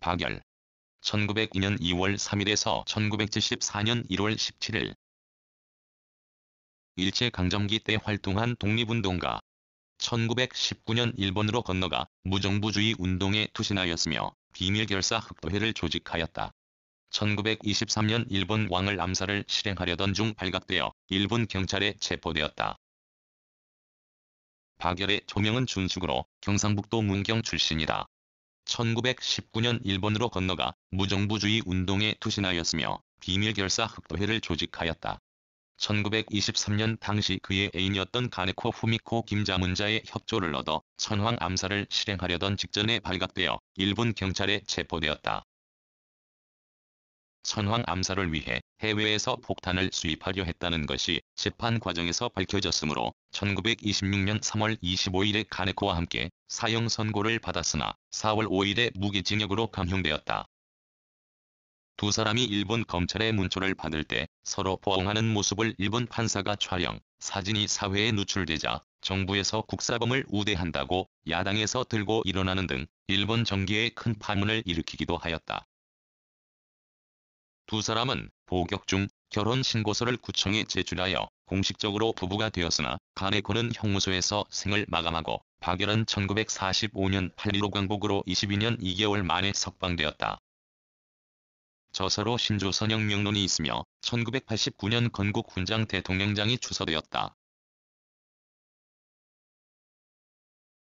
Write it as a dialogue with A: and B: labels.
A: 박열. 1902년 2월 3일에서 1974년 1월 17일. 일제강점기 때 활동한 독립운동가. 1919년 일본으로 건너가 무정부주의 운동에 투신하였으며 비밀결사 흑도회를 조직하였다. 1923년 일본 왕을 암살을 실행하려던 중 발각되어 일본 경찰에 체포되었다. 박열의 조명은 준숙으로 경상북도 문경 출신이다. 1919년 일본으로 건너가 무정부주의 운동에 투신하였으며 비밀결사 흑도회를 조직하였다. 1923년 당시 그의 애인이었던 가네코 후미코 김자문자의 협조를 얻어 천황 암살을 실행하려던 직전에 발각되어 일본 경찰에 체포되었다. 천황 암살을 위해 해외에서 폭탄을 수입하려 했다는 것이 재판 과정에서 밝혀졌으므로 1926년 3월 25일에 가네코와 함께 사형 선고를 받았으나 4월 5일에 무기징역으로 감형되었다. 두 사람이 일본 검찰의 문초를 받을 때 서로 포옹하는 모습을 일본 판사가 촬영, 사진이 사회에 누출되자 정부에서 국사범을 우대한다고 야당에서 들고 일어나는 등 일본 정계에 큰 파문을 일으키기도 하였다. 두 사람은 복역 중 결혼신고서를 구청에 제출하여 공식적으로 부부가 되었으나 가네코는 형무소에서 생을 마감하고 박열은 1945년 8.15 광복으로 22년 2개월 만에 석방되었다. 저서로 신조선영 명론이 있으며 1989년 건국 훈장 대통령장이 추서되었다.